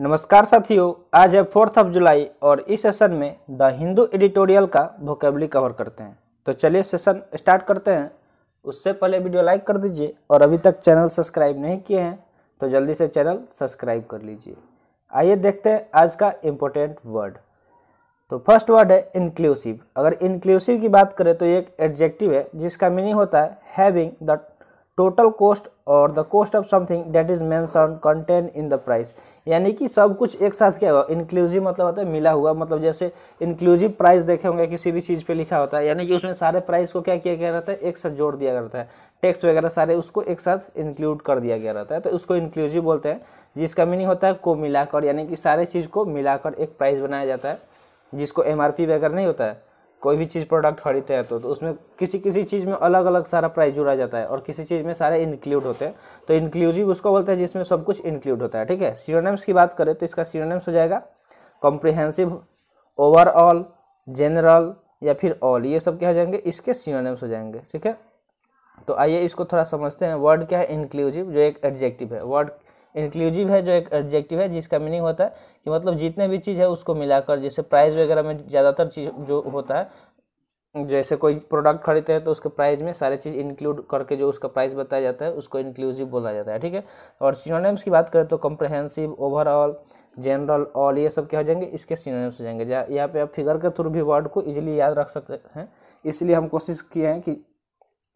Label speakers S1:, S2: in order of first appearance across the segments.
S1: नमस्कार साथियों आज है फोर्थ ऑफ जुलाई और इस सेशन में द हिंदू एडिटोरियल का वोकेबली कवर करते हैं तो चलिए सेशन स्टार्ट करते हैं उससे पहले वीडियो लाइक कर दीजिए और अभी तक चैनल सब्सक्राइब नहीं किए हैं तो जल्दी से चैनल सब्सक्राइब कर लीजिए आइए देखते हैं आज का इम्पोर्टेंट वर्ड तो फर्स्ट वर्ड है इंक्लूसिव अगर इंक्लूसिव की बात करें तो ये एक एडजेक्टिव है जिसका मीनिंग होता है हैविंग द टोटल कॉस्ट और the cost of something that is mention contain in the price यानी कि सब कुछ एक साथ क्या होगा इंक्लूसिव मतलब होता है मिला हुआ मतलब जैसे इंक्लूसिव प्राइस देखे होंगे किसी भी चीज़ पे लिखा होता है यानी कि उसमें सारे प्राइस को क्या किया गया रहता है एक साथ जोड़ दिया जाता है टैक्स वगैरह सारे उसको एक साथ इंक्लूड कर दिया गया रहता है तो उसको इंक्लूसिव बोलते हैं जिसका मीनिंग होता है को मिलाकर यानी कि सारे चीज़ को मिलाकर एक प्राइस बनाया जाता है जिसको एम वगैरह नहीं होता है कोई भी चीज़ प्रोडक्ट खरीदते हैं तो, तो उसमें किसी किसी चीज़ में अलग अलग सारा प्राइस जुड़ा जाता है और किसी चीज़ में सारे इंक्लूड होते हैं तो इंक्लूसिव उसको बोलते हैं जिसमें सब कुछ इंक्लूड होता है ठीक है सीरोनेम्स की बात करें तो इसका सीरोनेम्स हो जाएगा कॉम्प्रिहेंसिव ओवरऑल जनरल या फिर ऑल ये सब क्या हो जाएंगे इसके सीरोनेम्स हो जाएंगे ठीक है तो आइए इसको थोड़ा समझते हैं वर्ड क्या है इंक्लूसिव जो एक एडजेक्टिव है वर्ड इंक्लूजिव है जो एक एडजेक्टिव है जिसका मीनिंग होता है कि मतलब जितने भी चीज़ है उसको मिलाकर जैसे प्राइस वगैरह में ज़्यादातर चीज़ जो होता है जैसे कोई प्रोडक्ट खरीदते हैं तो उसके प्राइस में सारे चीज़ इंक्लूड करके जो उसका प्राइस बताया जाता है उसको इंक्लूसिव बोला जाता है ठीक है और सिनोनिम्स की बात करें तो कॉम्प्रहेंसिव ओवरऑल जनरल ऑल ये सब क्या हो जाएंगे इसके सिनोनिम्स हो जाएंगे यहाँ पे आप फिगर के थ्रू भी वर्ड को इजीली याद रख सकते हैं इसलिए हम कोशिश किए हैं कि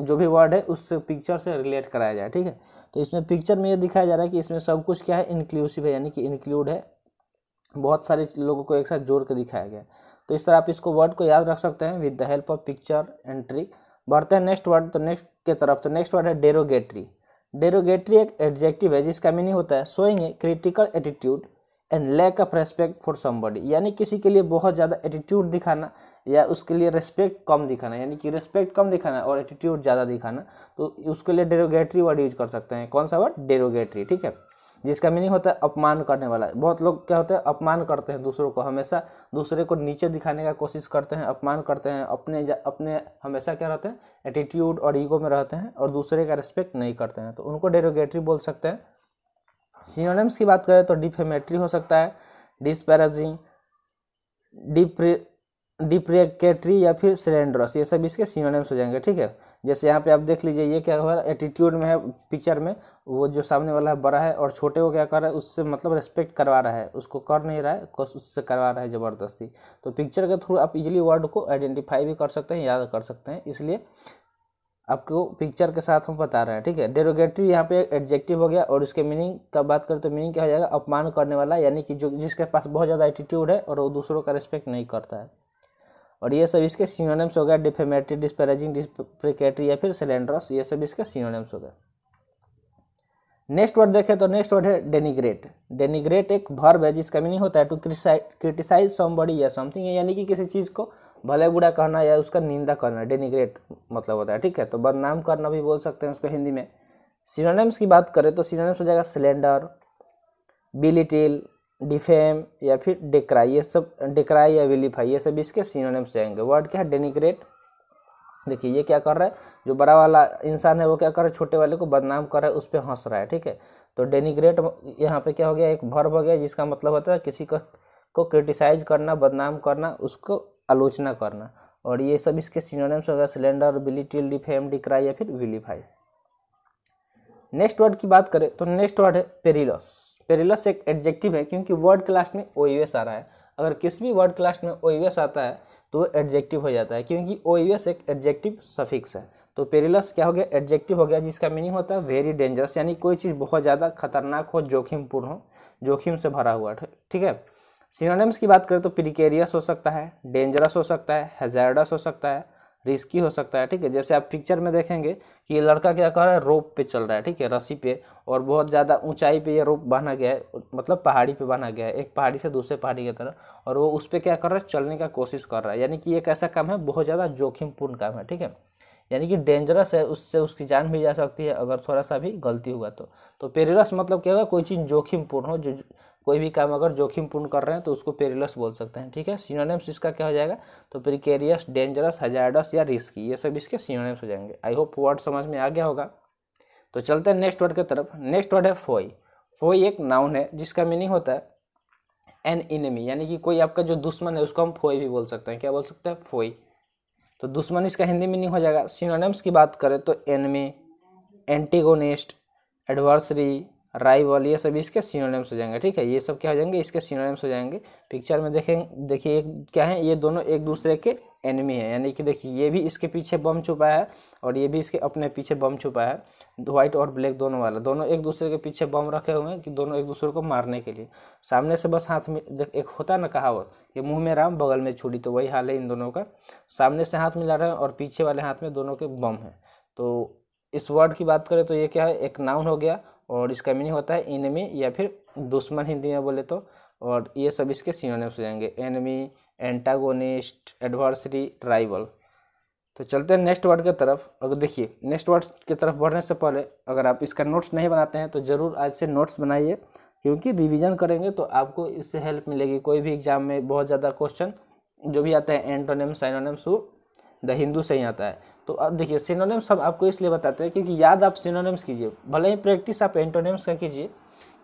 S1: जो भी वर्ड है उस पिक्चर से रिलेट कराया जाए ठीक है तो इसमें पिक्चर में ये दिखाया जा रहा है कि इसमें सब कुछ क्या है इंक्लूसिव है यानी कि इंक्लूड है बहुत सारे लोगों को एक साथ जोड़ कर दिखाया गया तो इस तरह आप इसको वर्ड को याद रख सकते हैं with the help of picture and trick बढ़ते हैं नेक्स्ट वर्ड तो नेक्स्ट के तरफ तो नेक्स्ट वर्ड है डेरोगेटरी डेरोगेटरी एक एडजेक्टिव है जिसका मीनिंग होता है showing a critical attitude and lack of respect for somebody यानी किसी के लिए बहुत ज़्यादा एटीट्यूड दिखाना या उसके लिए रेस्पेक्ट कम दिखाना यानी कि रेस्पेक्ट कम दिखाना और एटीट्यूड ज़्यादा दिखाना तो उसके लिए डेरोगेटरी वर्ड यूज कर सकते हैं कौन सा वर्ड डेरोगेटरी ठीक है जिसका मीनिंग होता है अपमान करने वाला बहुत लोग क्या होते हैं अपमान करते हैं दूसरों को हमेशा दूसरे को नीचे दिखाने का कोशिश करते हैं अपमान करते हैं अपने अपने हमेशा क्या रहते हैं एटीट्यूड और ईगो में रहते हैं और दूसरे का रिस्पेक्ट नहीं करते हैं तो उनको डेरोगेटरी बोल सकते हैं सिनोनिम्स की बात करें तो डिफेमेट्री हो सकता है डिस्पैराजिंग डिप्रे डिप्रेकेटरी या फिर सिलेंड्रस ये सब इसके सिनोनिम्स हो जाएंगे ठीक है जैसे यहाँ पे आप देख लीजिए ये क्या हुआ एटीट्यूड में है पिक्चर में वो जो सामने वाला है बड़ा है और छोटे को क्या कर रहा है उससे मतलब रेस्पेक्ट करवा रहा है उसको कर नहीं रहा है उससे करवा रहा है ज़बरदस्ती तो पिक्चर के थ्रू आप इजिली वर्ड को आइडेंटिफाई भी कर सकते हैं याद कर सकते हैं इसलिए आपको पिक्चर के साथ हम बता रहे हैं ठीक है डेरोगेटरी यहाँ पे एडजेक्टिव हो गया और इसके मीनिंग का बात करें तो मीनिंग क्या हो जाएगा अपमान करने वाला यानी कि जो जिसके पास बहुत ज़्यादा एटीट्यूड है और वो दूसरों का रिस्पेक्ट नहीं करता है और ये सब इसके सीनोनेम्स हो गया डिफेमेटरी डिस्पेरेजिंग डिस्प्रिकेटरी या फिर सिलेंड्रस ये सब इसके सीनोनेम्स हो गए नेक्स्ट वर्ड देखें तो नेक्स्ट वर्ड है डेनिग्रेट डेनिग्रेट एक भर्व है जिसका मीनिंग होता है टू क्रिटिसाइज समबडी या समथिंग यानी कि किसी चीज़ को भले बुरा कहना या उसका निंदा करना डेनिग्रेट मतलब होता है ठीक है तो बदनाम करना भी बोल सकते हैं उसको हिंदी में सीनोनेम्स की बात करें तो सीनोनेम्स हो जाएगा सिलेंडर बिलिटिल डिफेम या फिर डिक्राई ये सब डिक्राई या विलीफाई ये सब इसके सिनोनिम्स जाएंगे वर्ड क्या है डेनिग्रेट देखिए ये क्या कर रहा है जो बड़ा वाला इंसान है वो क्या कर रहा है छोटे वाले को बदनाम कर रहा है उस पर हंस रहा है ठीक है तो डेनिग्रेट यहाँ पे क्या हो गया एक भर्व हो गया जिसका मतलब होता है किसी को को क्रिटिसाइज करना बदनाम करना उसको आलोचना करना और ये सब इसके सिनोनिम्स होगा सिलेंडर बिलिटिल डिफेम डिक्राई या फिर विलीफाई नेक्स्ट वर्ड की बात करें तो नेक्स्ट वर्ड है पेरिलस पेरिलस एक एडजेक्टिव है क्योंकि वर्ड क्लास में ओ आ रहा है अगर किसी भी वर्ड क्लास में ओ आता है तो वो एडजेक्टिव हो जाता है क्योंकि ओ एक एडजेक्टिव सफिक्स है तो पेरिलस क्या हो गया एडजेक्टिव हो गया जिसका मीनिंग होता है वेरी डेंजरस यानी कोई चीज़ बहुत ज़्यादा खतरनाक हो जोखिमपूर्ण हो जोखिम से भरा हुआ ठीक है सिनोनिम्स की बात करें तो प्रिकेरियस हो सकता है डेंजरस हो सकता है हेजार्डस हो सकता है रिस्की हो सकता है ठीक है जैसे आप पिक्चर में देखेंगे कि ये लड़का क्या कर रहा है रोप पे चल रहा है ठीक है रस्सी पे और बहुत ज़्यादा ऊंचाई पे ये रोप बांधा गया है मतलब पहाड़ी पे बांधा गया है एक पहाड़ी से दूसरे पहाड़ी की तरफ और वो उस पर क्या कर रहा है चलने का कोशिश कर रहा है यानी कि एक ऐसा काम है बहुत ज़्यादा जोखिमपूर्ण काम है ठीक है यानी कि डेंजरस है उससे उसकी जान भी जा सकती है अगर थोड़ा सा भी गलती हुआ तो तो पेरिरस मतलब क्या हुआ कोई चीज़ जोखिमपूर्ण हो जो कोई भी काम अगर जोखिमपूर्ण कर रहे हैं तो उसको पेरिलस बोल सकते हैं ठीक है सीनोनेम्स इसका क्या हो जाएगा तो प्रिकेरियस डेंजरस हजारडस या रिस्क ये सब इसके सीनोनेम्स हो जाएंगे आई होप वर्ड समझ में आ गया होगा तो चलते हैं नेक्स्ट वर्ड की तरफ नेक्स्ट वर्ड है फोई फोई एक नाउन है जिसका मीनिंग होता है एन इनमी यानी कि कोई आपका जो दुश्मन है उसको हम फोई भी बोल सकते हैं क्या बोल सकते हैं फोई तो दुश्मन इसका हिंदी मीनिंग हो जाएगा सीनोनेम्स की बात करें तो एनमी एंटीगोनिस्ट एडवर्सरी राइवल ये सब इसके सीनोनेम्स हो जाएंगे ठीक है ये सब क्या हो जाएंगे इसके सीनोनेम्स हो जाएंगे पिक्चर में देखें देखिए क्या है ये दोनों एक दूसरे के एनिमी है यानी कि देखिए ये भी इसके पीछे बम छुपा है और ये भी इसके अपने पीछे बम छुपा है वाइट और ब्लैक दोनों वाला दोनों एक दूसरे के पीछे बम रखे हुए हैं कि दोनों एक दूसरे को मारने के लिए सामने से बस हाथ में एक होता ना कहावत कि मुंह में राम बगल में छुड़ी तो वही हाल है इन दोनों का सामने से हाथ मिला रहे हैं और पीछे वाले हाथ में दोनों के बम हैं तो इस वर्ड की बात करें तो ये क्या है एक नाउन हो गया और इसका मीनिंग होता है इनमी या फिर दुश्मन हिंदी में बोले तो और ये सब इसके सिनोनिम्स हो जाएंगे एनमी एंटागोनिस्ट एडवर्सरी ट्राइबल तो चलते हैं नेक्स्ट वर्ड की तरफ अगर देखिए नेक्स्ट वर्ड की तरफ बढ़ने से पहले अगर आप इसका नोट्स नहीं बनाते हैं तो ज़रूर आज से नोट्स बनाइए क्योंकि रिवीजन करेंगे तो आपको इससे हेल्प मिलेगी कोई भी एग्जाम में बहुत ज़्यादा क्वेश्चन जो भी आता है एंटोनिम साइनोनिम्स वो द हिंदू से ही आता है तो अब देखिए सिनोनिम्स सब आपको इसलिए बताते हैं क्योंकि याद आप सिनोनिम्स कीजिए भले ही प्रैक्टिस आप एंटोनिम्स का कीजिए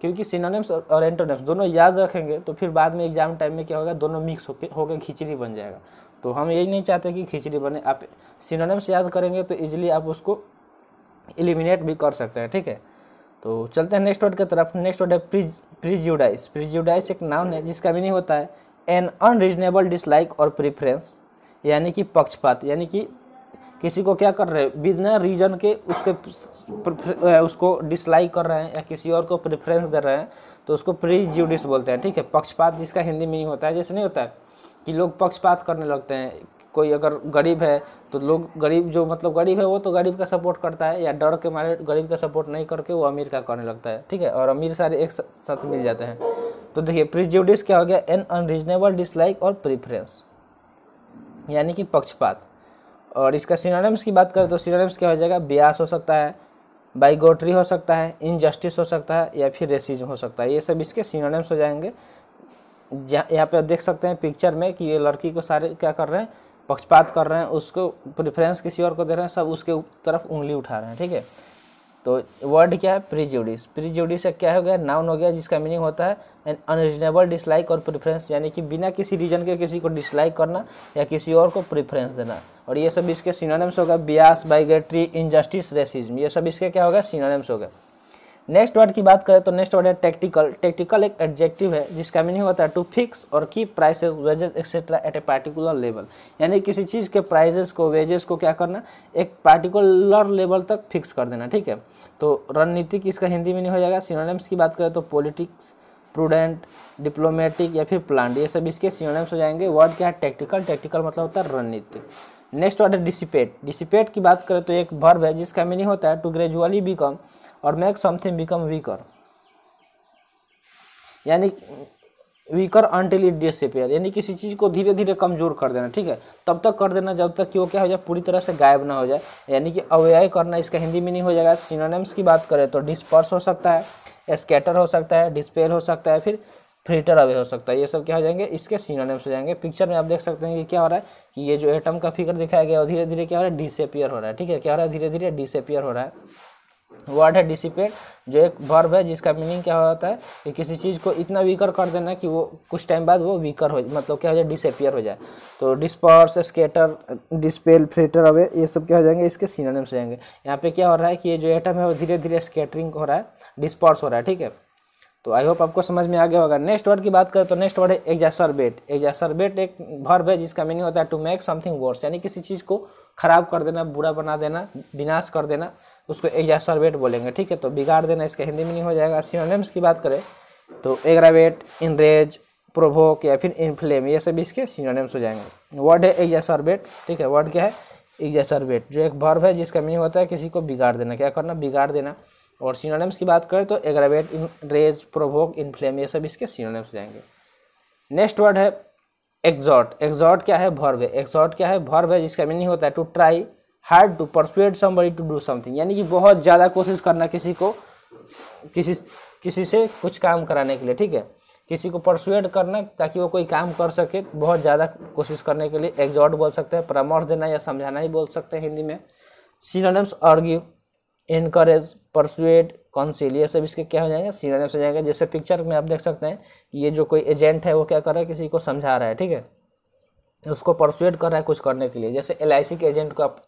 S1: क्योंकि सिनोनिम्स और एंटोनिम्स दोनों याद रखेंगे तो फिर बाद में एग्जाम टाइम में क्या होगा दोनों मिक्स होकर होकर खिचड़ी बन जाएगा तो हम यही नहीं चाहते कि खिचड़ी बने आप सिनोनिम्स याद करेंगे तो ईजिली आप उसको एलिमिनेट भी कर सकते हैं ठीक है तो चलते हैं नेक्स्ट वर्ड की तरफ नेक्स्ट वर्ड है प्रिज प्रिज्यूडाइस प्रिज्यूडाइस एक नाउन है जिसका मीनिंग होता है एन अनरीजनेबल डिसलाइक और प्रिफ्रेंस यानी कि पक्षपात यानी कि किसी को क्या कर रहे हैं बिना रीजन के उसके उसको डिसलाइक कर रहे हैं या किसी और को प्रेफरेंस दे रहे हैं तो उसको प्री बोलते हैं ठीक है पक्षपात जिसका हिंदी में ही होता है जैसे नहीं होता है कि लोग पक्षपात करने लगते हैं कोई अगर गरीब है तो लोग गरीब जो मतलब गरीब है वो तो गरीब का सपोर्ट करता है या डर के मारे गरीब का सपोर्ट नहीं करके वो अमीर का करने लगता है ठीक है और अमीर सारे एक साथ मिल जाते हैं तो देखिए प्रिज्यूडिस क्या हो गया एन अनरीजनेबल डिसलाइक और प्रिफ्रेंस यानी कि पक्षपात और इसका सीनानम्स की बात करें तो सीनानम्स क्या हो जाएगा ब्यास हो सकता है बाइगोट्री हो सकता है इनजस्टिस हो सकता है या फिर रेसिज्म हो सकता है ये सब इसके सीनानम्स हो जाएंगे यहाँ पे देख सकते हैं पिक्चर में कि ये लड़की को सारे क्या कर रहे हैं पक्षपात कर रहे हैं उसको प्रिफ्रेंस किसी और को दे रहे हैं सब उसके तरफ उंगली उठा रहे हैं ठीक है तो वर्ड क्या है प्रिजुडिस प्रिजुडिस क्या हो गया नाउन हो गया जिसका मीनिंग होता है एन अनरिजनेबल डिसलाइक और प्रेफरेंस यानी कि बिना किसी रीजन के किसी को डिसलाइक करना या किसी और को प्रेफरेंस देना और ये सब इसके सिनोनिम्स होगा ब्यास बाइगेट्री इनजस्टिस रेसिज्म ये सब इसके क्या होगा सिनोनिम्स होगा नेक्स्ट वर्ड की बात करें तो नेक्स्ट वर्ड है टेक्टिकल टेक्टिकल एक एडजेक्टिव है जिसका मीनिंग होता है टू फिक्स और की prices wages etcetera at a particular level यानी किसी चीज़ के प्राइजेस को वेजेस को क्या करना एक पार्टिकुलर लेवल तक फिक्स कर देना ठीक है तो रणनीतिक इसका हिंदी मीनिंग हो जाएगा सिनोनिम्स की बात करें तो पॉलिटिक्स प्रूडेंट डिप्लोमेटिक या फिर प्लान ये सब इसके सीनोनेम्स हो जाएंगे वर्ड क्या है टेक्टिकल टेक्टिकल मतलब होता है रणनीतिक नेक्स्ट वर्ड है डिसिपेट डिसिपेट की बात करें तो एक भर्व है जिसका मीनिंग होता है टू ग्रेजुअली बिकम और मेक समथिंग बिकम वीकर यानी वीकर अंटिल इट डिसअपेयर यानी किसी चीज़ को धीरे धीरे कमज़ोर कर देना ठीक है तब तक कर देना जब तक कि वो क्या हो जाए पूरी तरह से गायब ना हो जाए यानी कि अव्यय करना इसका हिंदी मीनिंग हो जाएगा सिनोनिम्स की बात करें तो डिस्पर्स हो सकता है स्केटर हो सकता है डिस्पेल हो सकता है फिर फिल्टर अवे हो सकता है ये सब क्या हो जाएंगे इसके सीनोनिम्स हो जाएंगे पिक्चर में आप देख सकते हैं कि क्या हो रहा है कि ये जो एटम का फिगर दिखाया गया है धीरे धीरे क्या हो रहा है डिसअपियर हो रहा है ठीक है क्या हो रहा है धीरे धीरे डिसअपियर हो रहा है वर्ड है डिसिपेट जो एक वर्ब है जिसका मीनिंग क्या होता है कि किसी चीज़ को इतना वीकर कर देना कि वो कुछ टाइम बाद वो वीकर हो मतलब क्या हो जाए डिसअपियर हो जाए तो disperse scatter dispel fritter away ये सब क्या हो जाएंगे इसके सीनानेम्स हो जाएंगे यहाँ पे क्या हो रहा है कि ये जो एटम है वो धीरे धीरे स्केटरिंग हो रहा है डिस्पर्स हो रहा है ठीक है तो आई होप आपको समझ में आ गया होगा नेक्स्ट वर्ड की बात करें तो नेक्स्ट वर्ड है एग्जासरबेट एग्जासरबेट एक भर्व है जिसका मीनिंग होता है टू मेक समथिंग वर्स यानी किसी चीज़ को खराब कर देना बुरा बना देना विनाश कर देना उसको एग्जासरबेट बोलेंगे ठीक है तो बिगाड़ देना इसका हिंदी मीनिंग हो जाएगा सिनोनिम्स की बात करें तो एग्रावेट इनरेज प्रोभोक या फिर इनफ्लेम ये सब इसके सिनोनिम्स हो जाएंगे वर्ड है एग्जैसरबेट ठीक है वर्ड क्या है एग्जैसरबेट जो एक भर्व है जिसका मीनिंग होता है किसी को बिगाड़ देना क्या करना बिगाड़ देना और सीनोनेम्स की बात करें तो aggravate enrage provoke inflame ये सब इसके सिनोनिम्स जाएंगे नेक्स्ट वर्ड है एग्जॉट एग्जॉट क्या है भर्व है एग्जॉट क्या है भर्व है जिसका मीनिंग होता है to try hard to persuade somebody to do something यानी कि बहुत ज़्यादा कोशिश करना किसी को किसी किसी से कुछ काम कराने के लिए ठीक है किसी को परसुएट करना ताकि वो कोई काम कर सके बहुत ज़्यादा कोशिश करने के लिए एग्जॉट बोल सकते हैं परामर्श देना या समझाना ही बोल सकते हैं हिंदी में synonyms argue encourage persuade counsel ये सब इसके क्या हो जाएगा सीनम्स से जाएगा जैसे पिक्चर में आप देख सकते हैं ये जो कोई एजेंट है वो क्या कर रहा है किसी को समझा रहा है ठीक है उसको परसुएड कर रहा है कुछ करने के लिए जैसे एल के एजेंट को आप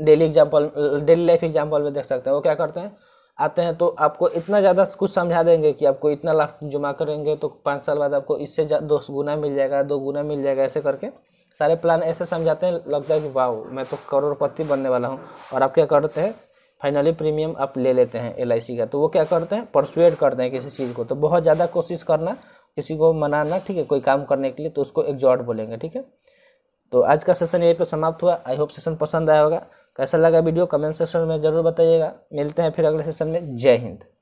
S1: daily example daily life example में देख सकते हैं वो क्या करते हैं आते हैं तो आपको इतना ज़्यादा कुछ समझा देंगे कि आपको इतना लाख जमा करेंगे तो पाँच साल बाद आपको इससे दो गुना मिल जाएगा दो गुना मिल जाएगा ऐसे करके सारे प्लान ऐसे समझाते हैं लगता है कि वाह मैं तो करोड़पति बनने वाला हूँ और आप क्या करते हैं फाइनली प्रीमियम आप ले लेते हैं एल का तो वो क्या करते हैं परसुएड करते हैं किसी चीज़ को तो बहुत ज़्यादा कोशिश करना किसी को मनाना ठीक है कोई काम करने के लिए तो उसको एग्जॉर्ट बोलेंगे ठीक है तो आज का सेशन यहीं पर समाप्त हुआ आई होप सेशन पसंद आया होगा कैसा लगा वीडियो कमेंट सेक्शन में ज़रूर बताइएगा मिलते हैं फिर अगले सेशन में जय हिंद